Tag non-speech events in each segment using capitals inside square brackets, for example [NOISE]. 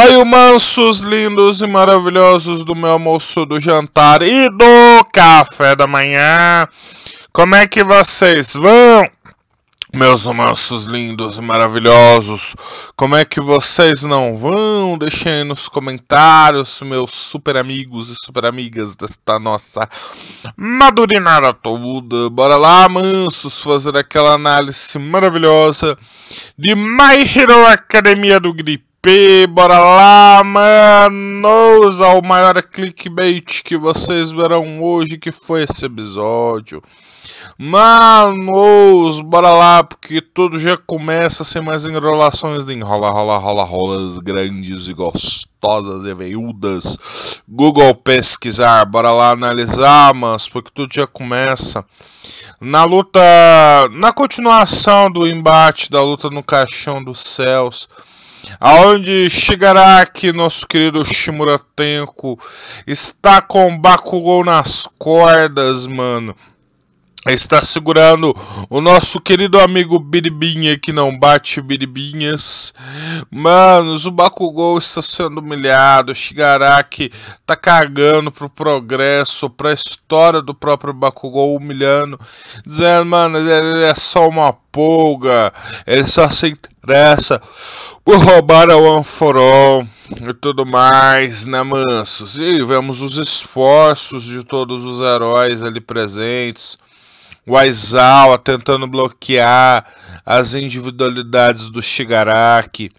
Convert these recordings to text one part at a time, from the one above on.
Olha mansos, lindos e maravilhosos do meu almoço, do jantar e do café da manhã. Como é que vocês vão? Meus mansos lindos e maravilhosos, como é que vocês não vão? Deixem aí nos comentários, meus super amigos e super amigas desta nossa madurinada toda. Bora lá, mansos, fazer aquela análise maravilhosa de My Hero Academia do Gripe P, bora lá, manos, ao maior clickbait que vocês verão hoje, que foi esse episódio. Manos, bora lá, porque tudo já começa sem mais enrolações de enrola, rola, rola, rolas grandes e gostosas e veiudas. Google pesquisar, bora lá analisar, mas porque tudo já começa na luta, na continuação do embate da luta no caixão dos céus aonde chegará que nosso querido Shimura Tenko, está com Bakugou nas cordas, mano está segurando o nosso querido amigo Biribinha que não bate biribinhas. Manos, o Bakugou está sendo humilhado, o Shigaraki está cagando pro progresso, a história do próprio Bakugou humilhando, dizendo, mano, ele é só uma polga, ele só se interessa por roubar a One For All e tudo mais, né, mansos? E vemos os esforços de todos os heróis ali presentes o Aizawa tentando bloquear as individualidades do Shigaraki,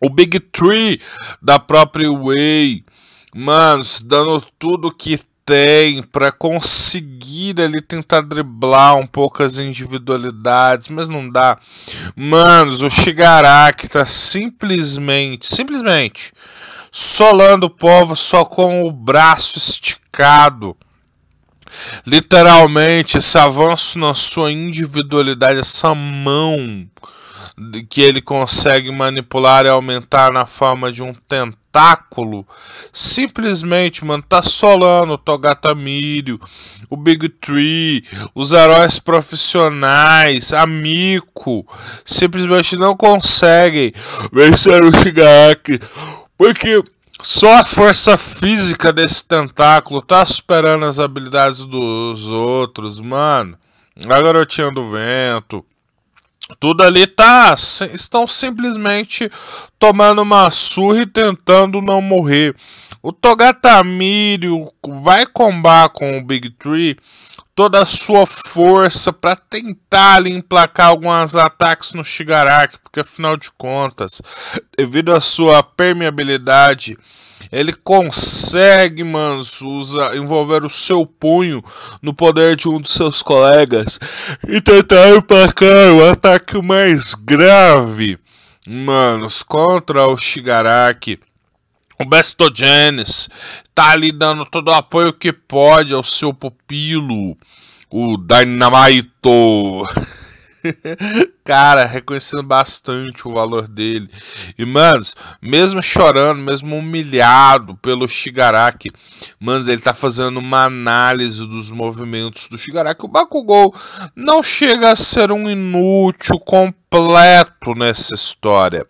o Big Tree da própria Way, mano, dando tudo que tem para conseguir ali tentar driblar um pouco as individualidades, mas não dá. Manos, o Shigaraki tá simplesmente, simplesmente solando o povo só com o braço esticado. Literalmente, esse avanço na sua individualidade, essa mão que ele consegue manipular e aumentar na forma de um tentáculo, simplesmente, mano, tá solando o Togata Mirio, o Big Tree, os heróis profissionais, amigo simplesmente não conseguem vencer o Shigaki, porque só a força física desse tentáculo tá superando as habilidades dos outros, mano. A garotinha do vento. Tudo ali tá. Estão simplesmente tomando uma surra e tentando não morrer. O Togatamirio vai combar com o Big Tree toda a sua força para tentar ali, emplacar alguns ataques no Shigaraki, porque afinal de contas, devido à sua permeabilidade, ele consegue, mano, usa, envolver o seu punho no poder de um dos seus colegas e tentar emplacar o ataque mais grave, Manos, contra o Shigaraki o Bestogenes tá ali dando todo o apoio que pode ao seu pupilo, o Dynamite. [LAUGHS] Cara, reconhecendo bastante o valor dele. E, manos, mesmo chorando, mesmo humilhado pelo Shigaraki, manos, ele tá fazendo uma análise dos movimentos do Shigaraki. O Bakugou não chega a ser um inútil completo nessa história.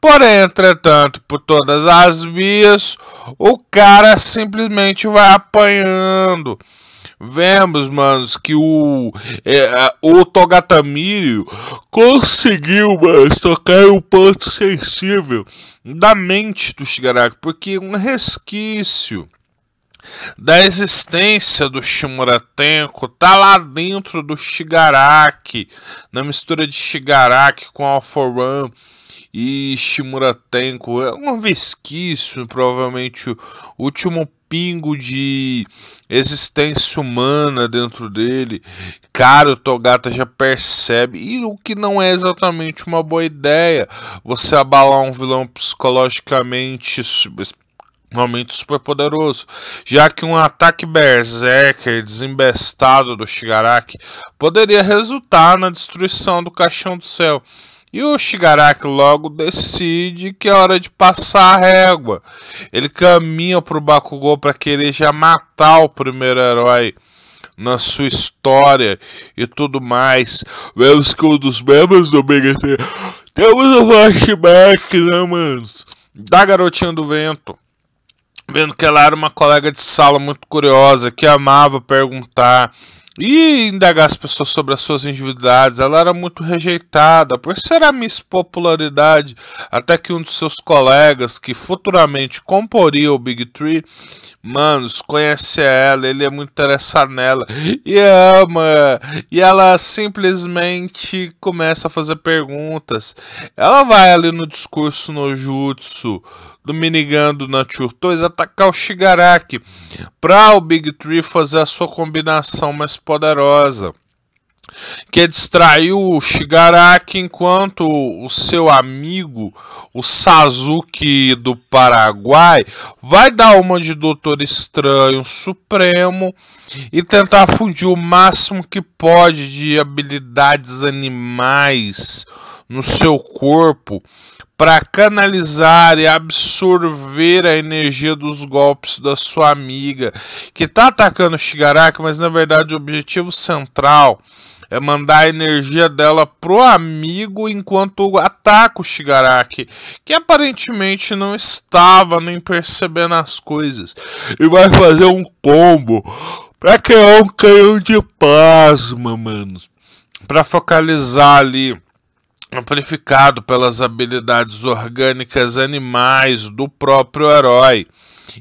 Porém, entretanto, por todas as vias, o cara simplesmente vai apanhando. Vemos, manos, que o, é, o Togatamírio conseguiu, mas tocar o um ponto sensível da mente do Shigaraki, porque é um resquício da existência do Shimuratenko tá lá dentro do Shigaraki, na mistura de Shigaraki com Alforan e Shimuratenko. É um resquício, provavelmente o último pingo de existência humana dentro dele. Cara, o Togata já percebe, e o que não é exatamente uma boa ideia, você abalar um vilão psicologicamente realmente super poderoso, já que um ataque berserker desembestado do Shigaraki poderia resultar na destruição do caixão do céu. E o Shigaraki logo decide que é hora de passar a régua. Ele caminha para o Bakugou para querer já matar o primeiro herói na sua história e tudo mais. Vemos que um dos membros do BGT temos o um flashback, né, mano? Da garotinha do vento. Vendo que ela era uma colega de sala muito curiosa, que amava perguntar e indagar as pessoas sobre as suas individualidades. Ela era muito rejeitada por ser a Miss Popularidade, até que um de seus colegas, que futuramente comporia o Big Tree, manos, conhece ela, ele é muito interessado nela e ama. E ela simplesmente começa a fazer perguntas. Ela vai ali no discurso no jutsu do Minigun do Nature 2 atacar o Shigaraki para o Big Tree fazer a sua combinação mais poderosa, que distraiu o Shigaraki enquanto o seu amigo, o Sasuke do Paraguai, vai dar uma de Doutor Estranho Supremo e tentar fundir o máximo que pode de habilidades animais no seu corpo para canalizar e absorver a energia dos golpes da sua amiga, que está atacando o Shigaraki, mas na verdade o objetivo central é mandar a energia dela pro amigo enquanto ataca o Shigaraki, que aparentemente não estava nem percebendo as coisas, e vai fazer um combo para criar um canhão de plasma, mano, para focalizar ali amplificado pelas habilidades orgânicas animais do próprio herói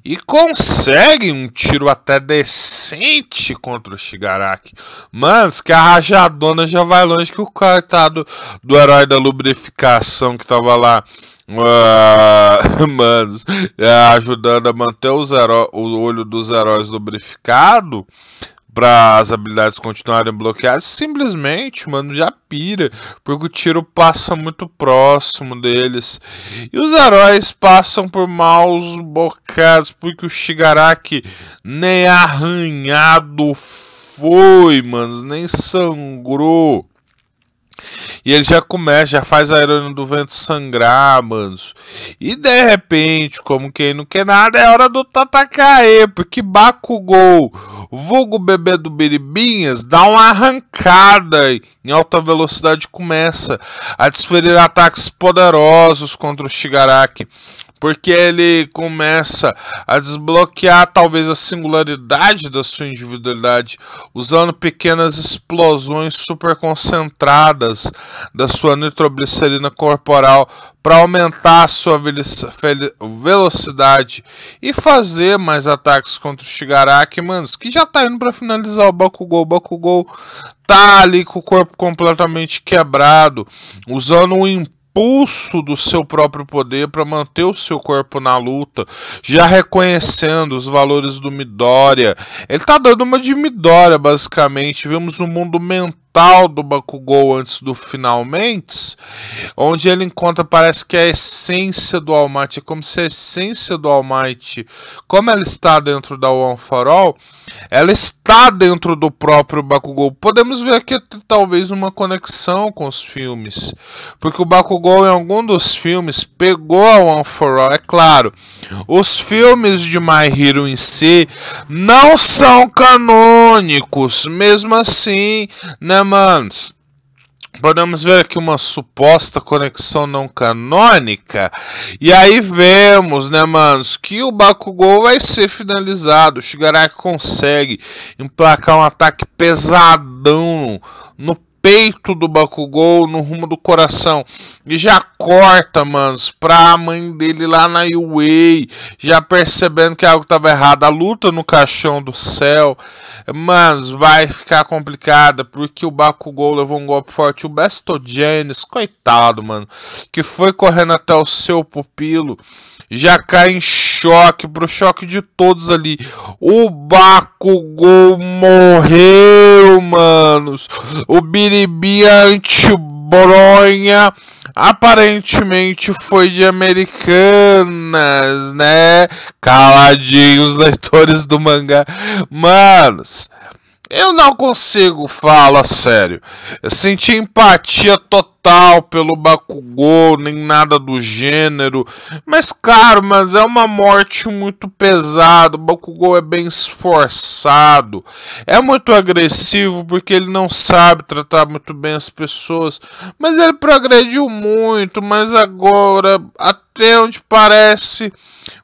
e consegue um tiro até decente contra o Shigaraki. Mano, que a rajadona já vai longe que o coitado do herói da lubrificação que tava lá. Ah, uh, [LAUGHS] mano, é, ajudando a manter os o olho dos heróis lubrificado, para as habilidades continuarem bloqueadas, simplesmente, mano, já pira, porque o tiro passa muito próximo deles. E os heróis passam por maus bocados, porque o Shigaraki nem arranhado foi, mano, nem sangrou. E ele já começa, já faz a ironia do vento sangrar, manos. E de repente, como quem não quer nada, é hora do Tatakae, porque Bakugou, vulgo bebê do Biribinhas, dá uma arrancada em alta velocidade começa a desferir ataques poderosos contra o Shigaraki porque ele começa a desbloquear talvez a singularidade da sua individualidade, usando pequenas explosões super concentradas da sua nitroglicerina corporal para aumentar a sua velocidade e fazer mais ataques contra o Shigaraki, manos, que já tá indo para finalizar o Bakugou. O Bakugou tá ali com o corpo completamente quebrado, usando um impulso pulso do seu próprio poder para manter o seu corpo na luta, já reconhecendo os valores do Midoriya. Ele está dando uma de Midoriya, basicamente. Vemos um mundo mental tal do Bakugou antes do finalmente, onde ele encontra parece que a essência do All Might, é como se a essência do All Might, como ela está dentro da One For All, ela está dentro do próprio Bakugou. Podemos ver aqui talvez uma conexão com os filmes, porque o Bakugou em algum dos filmes pegou a One For All, é claro. Os filmes de My Hero em si não são canônicos, mesmo assim, né? problemas. Podemos ver aqui uma suposta conexão não canônica. E aí vemos, né, manos, que o Bakugou vai ser finalizado. O Shigaraki consegue emplacar um ataque pesadão no peito do Bakugou, no rumo do coração. E já corta, manos, pra mãe dele lá na Yuei, já percebendo que algo estava errado. A luta no caixão do céu, manos, vai ficar complicada, porque o Bakugou levou um golpe forte. O Bestogenes, coitado, mano, que foi correndo até o seu pupilo, já cai em choque, pro choque de todos ali. O Bakugou morreu, manos. O Billy Biribiante Boronha aparentemente foi de Americanas, né? Caladinhos, leitores do mangá. Manos, eu não consigo, fala sério. Eu senti empatia total total pelo Bakugou, nem nada do gênero. Mas, cara, mas é uma morte muito pesada. O Bakugou é bem esforçado. É muito agressivo porque ele não sabe tratar muito bem as pessoas. Mas ele progrediu muito, mas agora... Até até onde parece,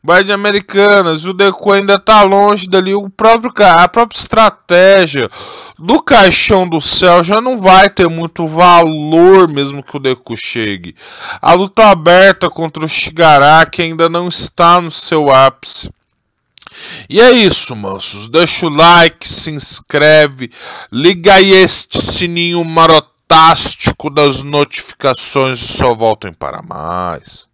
vai de Americanas. O Deco ainda está longe dali. O próprio, a própria estratégia do caixão do céu já não vai ter muito valor mesmo que o Deco chegue. A luta aberta contra o Shigaraki ainda não está no seu ápice. E é isso, mansos. Deixa o like, se inscreve, liga aí este sininho marotástico das notificações e só voltem para mais.